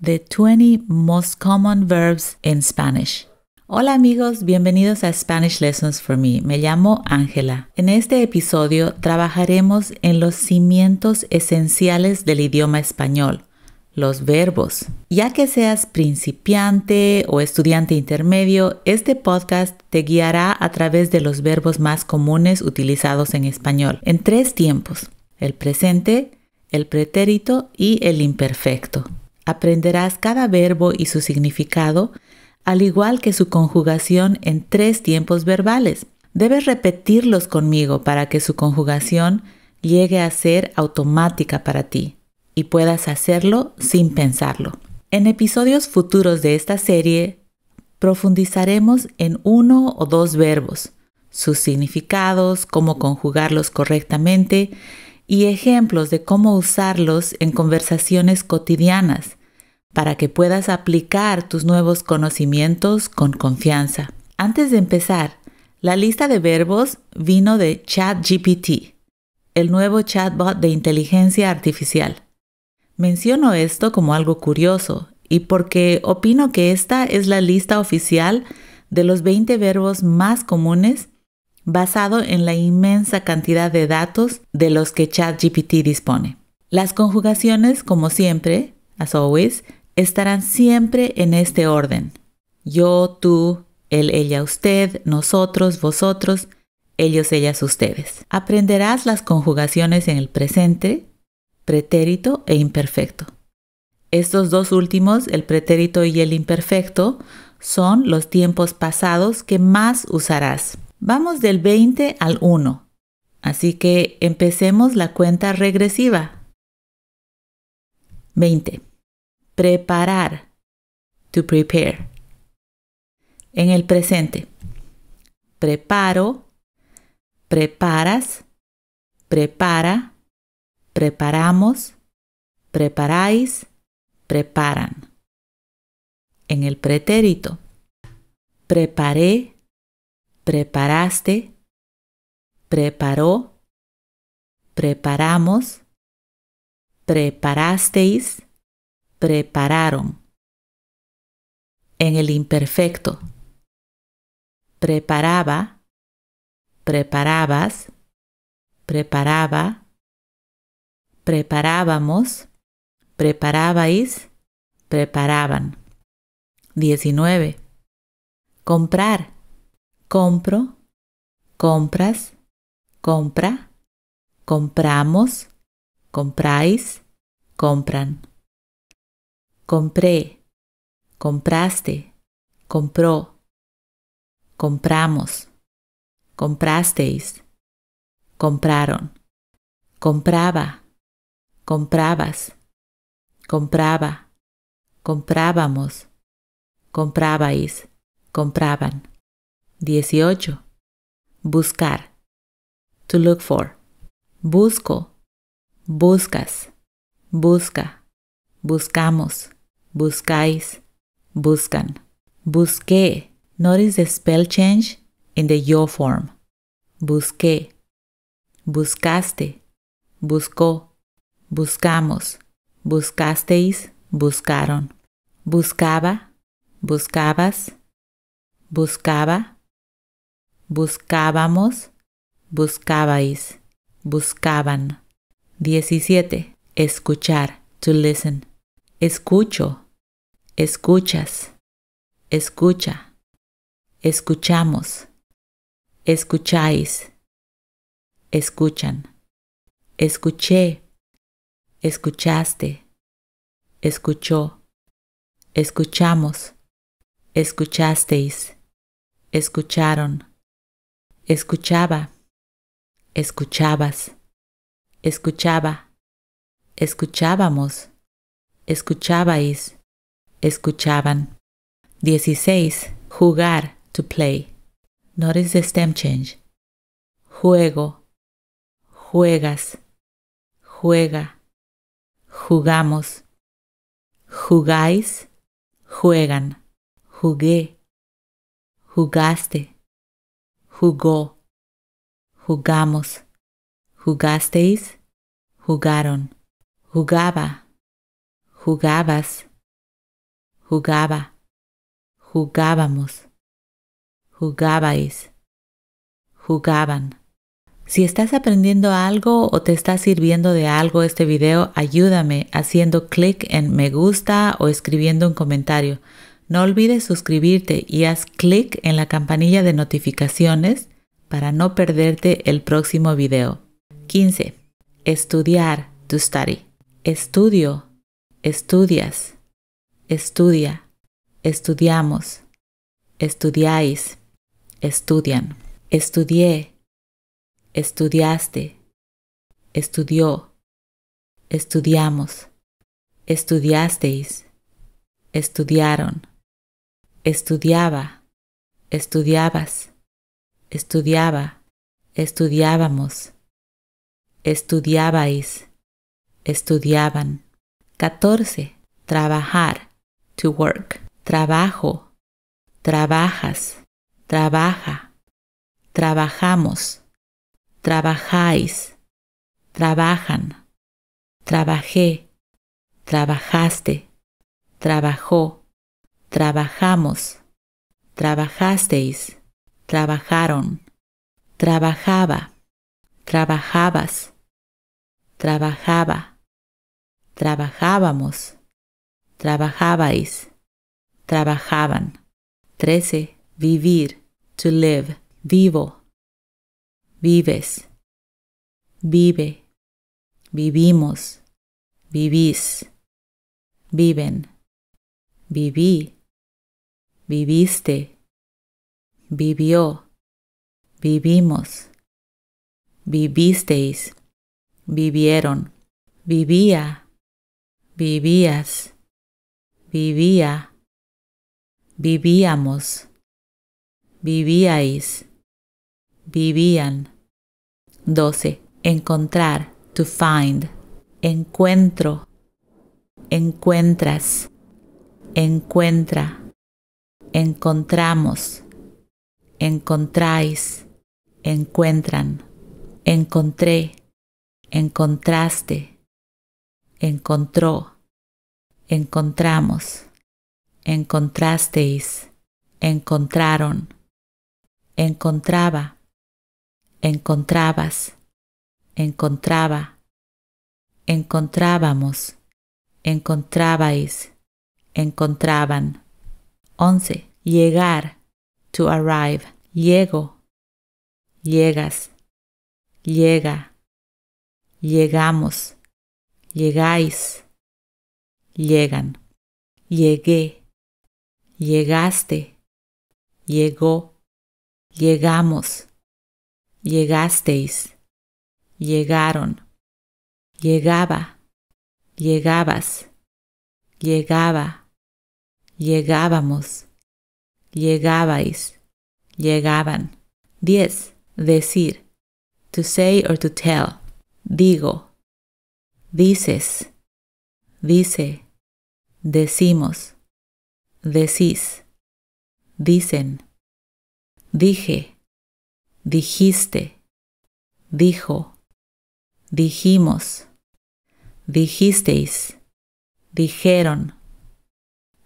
the 20 most common verbs in Spanish. Hola amigos, bienvenidos a Spanish Lessons for Me. Me llamo Ángela. En este episodio trabajaremos en los cimientos esenciales del idioma español, los verbos. Ya que seas principiante o estudiante intermedio, este podcast te guiará a través de los verbos más comunes utilizados en español, en tres tiempos, el presente, el pretérito y el imperfecto. Aprenderás cada verbo y su significado, al igual que su conjugación en tres tiempos verbales. Debes repetirlos conmigo para que su conjugación llegue a ser automática para ti y puedas hacerlo sin pensarlo. En episodios futuros de esta serie, profundizaremos en uno o dos verbos, sus significados, cómo conjugarlos correctamente y ejemplos de cómo usarlos en conversaciones cotidianas para que puedas aplicar tus nuevos conocimientos con confianza. Antes de empezar, la lista de verbos vino de ChatGPT, el nuevo chatbot de inteligencia artificial. Menciono esto como algo curioso y porque opino que esta es la lista oficial de los 20 verbos más comunes basado en la inmensa cantidad de datos de los que ChatGPT dispone. Las conjugaciones, como siempre, as always, estarán siempre en este orden. Yo, tú, él, ella, usted, nosotros, vosotros, ellos, ellas, ustedes. Aprenderás las conjugaciones en el presente, pretérito e imperfecto. Estos dos últimos, el pretérito y el imperfecto, son los tiempos pasados que más usarás. Vamos del 20 al 1. Así que empecemos la cuenta regresiva. 20 preparar, to prepare. En el presente, preparo, preparas, prepara, preparamos, preparáis, preparan. En el pretérito, preparé, preparaste, preparó, preparamos, preparasteis, prepararon. En el imperfecto. Preparaba, preparabas, preparaba, preparábamos, preparabais, preparaban. 19. Comprar. Compro, compras, compra, compramos, compráis, compran compré, compraste, compró, compramos, comprasteis, compraron, compraba, comprabas, compraba, comprábamos, comprabais, compraban. 18. Buscar. To look for. Busco. Buscas. Busca. Buscamos buscáis, buscan. Busqué. Notice the spell change in the yo form. Busqué. Buscaste. Buscó. Buscamos. Buscasteis. Buscaron. Buscaba. Buscabas. Buscaba. Buscábamos. Buscabais. Buscaban. 17. Escuchar. To listen. Escucho escuchas, escucha, escuchamos, escucháis, escuchan, escuché, escuchaste, escuchó, escuchamos, escuchasteis, escucharon, escuchaba, escuchabas, escuchaba, escuchábamos, escuchabais escuchaban. 16. Jugar, to play. Notice the stem change. Juego, juegas, juega, jugamos, jugáis, juegan, jugué, jugaste, jugó, jugamos, jugasteis, jugaron, jugaba, jugabas, jugaba, jugábamos, jugabais, jugaban. Si estás aprendiendo algo o te está sirviendo de algo este video, ayúdame haciendo clic en me gusta o escribiendo un comentario. No olvides suscribirte y haz clic en la campanilla de notificaciones para no perderte el próximo video. 15. Estudiar, to study. Estudio, estudias estudia, estudiamos, estudiáis, estudian, estudié, estudiaste, estudió, estudiamos, estudiasteis, estudiaron, estudiaba, estudiabas, estudiaba, estudiábamos, estudiabais, estudiaban. 14. Trabajar work. Trabajo, trabajas, trabaja, trabajamos, trabajáis, trabajan, trabajé, trabajaste, trabajó, trabajamos, trabajasteis, trabajaron, trabajaba, trabajabas, trabajaba, trabajábamos trabajabais, trabajaban. Trece. Vivir, to live, vivo. Vives, vive, vivimos, vivís, viven, viví, viviste, vivió, vivimos, vivisteis, vivieron, vivía, vivías vivía, vivíamos, vivíais, vivían. 12. Encontrar, to find, encuentro, encuentras, encuentra, encontramos, encontráis, encuentran, encontré, encontraste, encontró encontramos, encontrasteis, encontraron, encontraba, encontrabas, encontraba, encontrábamos, encontrabais, encontraban. once, Llegar, to arrive, llego, llegas, llega, llegamos, llegáis llegan, llegué, llegaste, llegó, llegamos, llegasteis, llegaron, llegaba, llegabas, llegaba, llegábamos, llegabais, llegaban. Diez. Decir. To say or to tell. Digo. Dices dice, decimos, decís, dicen, dije, dijiste, dijo, dijimos, dijisteis, dijeron,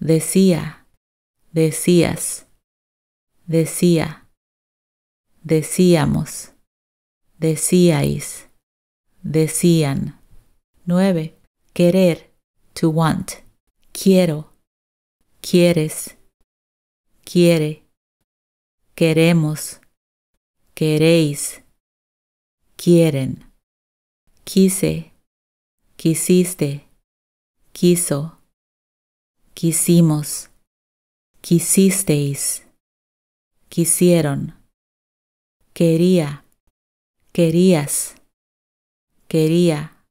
decía, decías, decía, decíamos, decíais, decían. Nueve. Querer to want. Quiero, quieres, quiere, queremos, queréis, quieren, quise, quisiste, quiso, quisimos, quisisteis, quisieron, quería, querías, quería,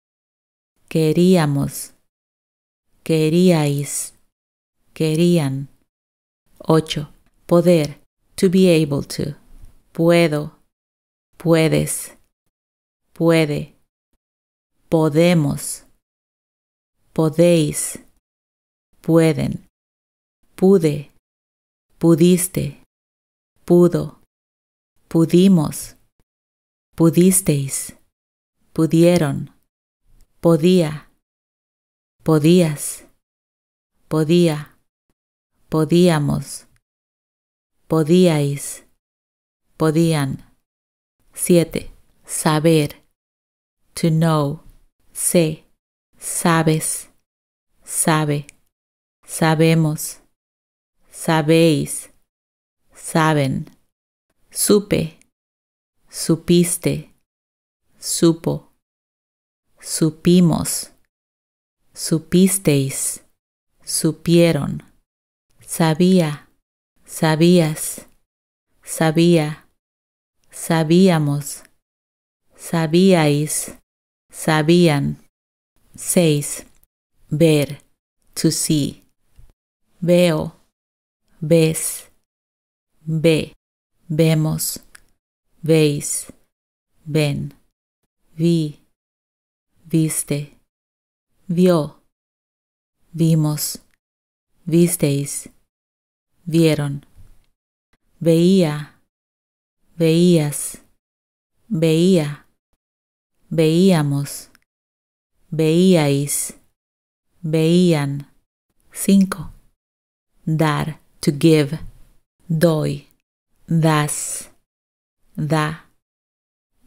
queríamos queríais, querían. Ocho. Poder, to be able to. Puedo, puedes, puede. Podemos, podéis, pueden. Pude, pudiste, pudo, pudimos, pudisteis, pudieron, podía Podías, podía, podíamos, podíais, podían. 7. Saber, to know, sé, sabes, sabe, sabemos, sabéis, saben, supe, supiste, supo, supimos supisteis, supieron, sabía, sabías, sabía, sabíamos, sabíais, sabían. seis Ver, to see. Veo, ves, ve, vemos, veis, ven, vi, viste vio, vimos, visteis, vieron, veía, veías, veía, veíamos, veíais, veían. cinco. Dar, to give, doy, das, da,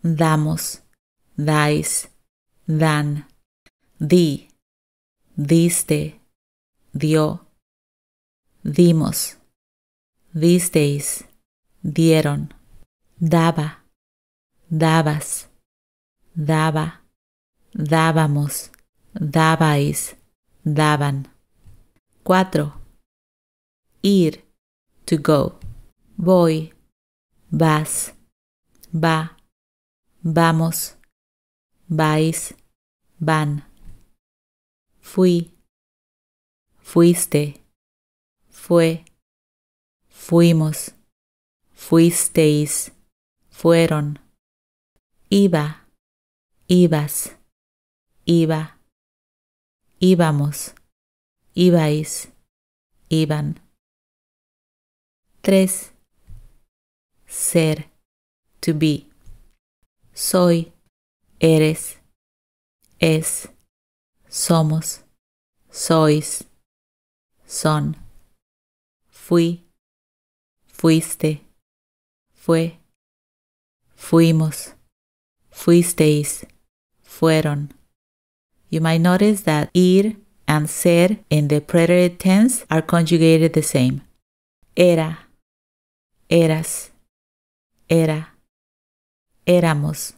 damos, dais, dan, di, diste, dio, dimos, disteis, dieron, daba, dabas, daba, dábamos, dabais, daban. Cuatro. Ir, to go. Voy, vas, va, vamos, vais, van fui, fuiste, fue, fuimos, fuisteis, fueron, iba, ibas, iba, íbamos, ibais, iban. Tres, Ser, to be. Soy, eres, es somos, sois, son, fui, fuiste, fue, fuimos, fuisteis, fueron. You might notice that ir and ser in the preterite tense are conjugated the same. Era, eras, era, éramos,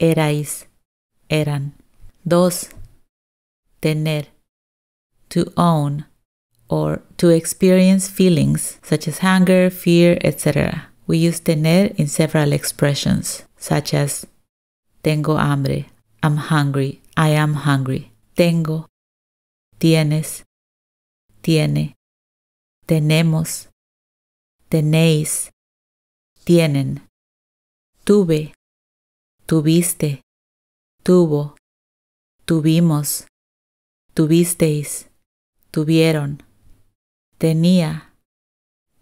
erais, eran. Dos tener, to own, or to experience feelings such as hunger, fear, etc. We use tener in several expressions, such as tengo hambre, I'm hungry, I am hungry, tengo, tienes, tiene, tenemos, tenéis, tienen, tuve, tuviste, tuvo, tuvimos, tuvisteis, tuvieron, tenía,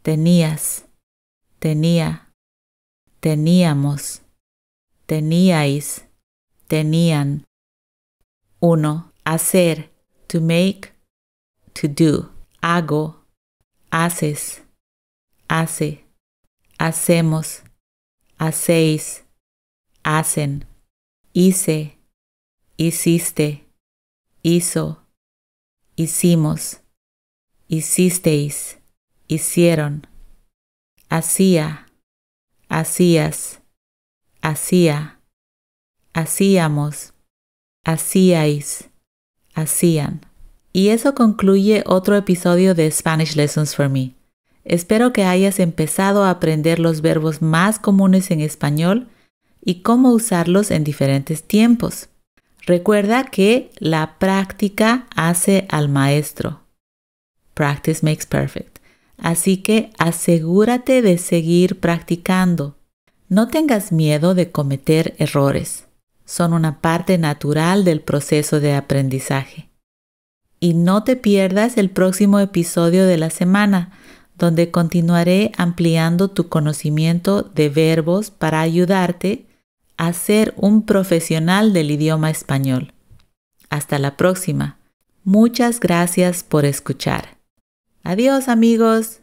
tenías, tenía, teníamos, teníais, tenían. uno, Hacer, to make, to do. Hago, haces, hace, hacemos, hacéis, hacen. Hice, hiciste, hizo hicimos, hicisteis, hicieron, hacía, hacías, hacía, hacíamos, hacíais, hacían. Y eso concluye otro episodio de Spanish Lessons for Me. Espero que hayas empezado a aprender los verbos más comunes en español y cómo usarlos en diferentes tiempos. Recuerda que la práctica hace al maestro. Practice makes perfect. Así que asegúrate de seguir practicando. No tengas miedo de cometer errores. Son una parte natural del proceso de aprendizaje. Y no te pierdas el próximo episodio de la semana, donde continuaré ampliando tu conocimiento de verbos para ayudarte a ser un profesional del idioma español. Hasta la próxima. Muchas gracias por escuchar. Adiós amigos.